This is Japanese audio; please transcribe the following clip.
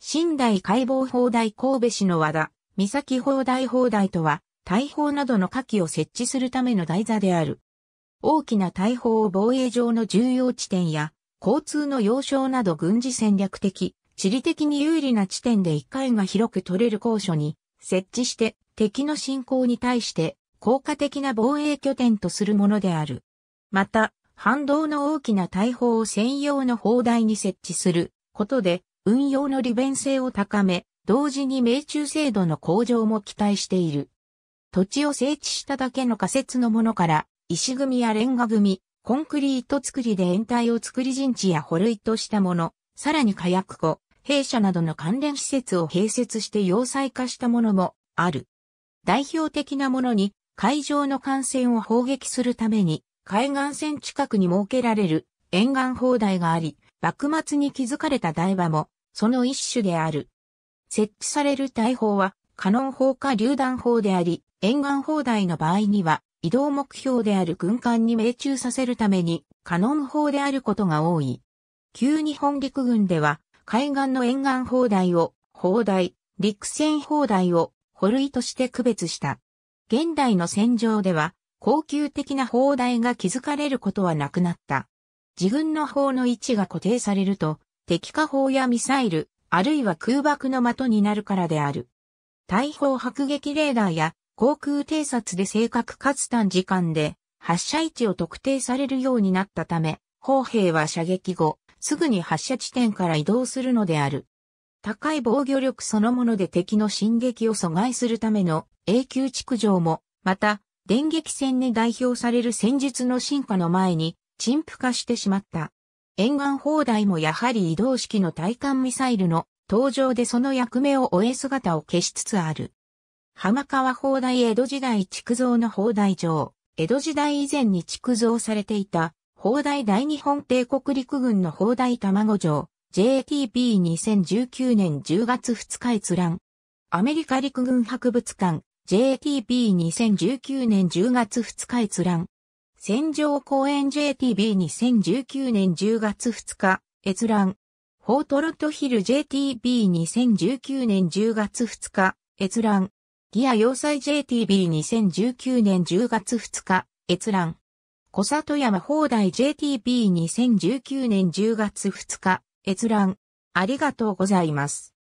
新大解剖砲台神戸市の和田、三崎砲台砲台とは、大砲などの火器を設置するための台座である。大きな大砲を防衛上の重要地点や、交通の要衝など軍事戦略的、地理的に有利な地点で一回が広く取れる高所に設置して敵の進攻に対して効果的な防衛拠点とするものである。また、反動の大きな大砲を専用の砲台に設置することで運用の利便性を高め、同時に命中精度の向上も期待している。土地を整地しただけの仮設のものから、石組やレンガ組、コンクリート作りで延体を作り陣地や保類としたもの、さらに火薬庫、弊社などの関連施設を併設して要塞化したものもある。代表的なものに、海上の艦船を砲撃するために、海岸線近くに設けられる沿岸砲台があり、幕末に築かれた台場もその一種である。設置される大砲は、カノン砲か榴弾砲であり、沿岸砲台の場合には、移動目標である軍艦に命中させるために、カノン砲であることが多い。旧日本陸軍では、海岸の沿岸砲台を、砲台、陸戦砲台を、捕類として区別した。現代の戦場では、高級的な砲台が築かれることはなくなった。自軍の砲の位置が固定されると、敵火砲やミサイル、あるいは空爆の的になるからである。大砲迫撃レーダーや航空偵察で正確かつ短時間で発射位置を特定されるようになったため、砲兵は射撃後、すぐに発射地点から移動するのである。高い防御力そのもので敵の進撃を阻害するための永久築城も、また、電撃戦に代表される戦術の進化の前に、陳腐化してしまった。沿岸砲台もやはり移動式の対艦ミサイルの登場でその役目を終え姿を消しつつある。浜川砲台江戸時代築造の砲台場、江戸時代以前に築造されていた、砲台大日本帝国陸軍の砲台卵城、JTB2019 年10月2日閲覧。アメリカ陸軍博物館、JTB2019 年10月2日閲覧。戦場公演 JTB2019 年10月2日、閲覧。フォートロットヒル JTB2019 年10月2日、閲覧。ギア要塞 JTB2019 年10月2日、閲覧。小里山放題 JTB2019 年10月2日、閲覧。ありがとうございます。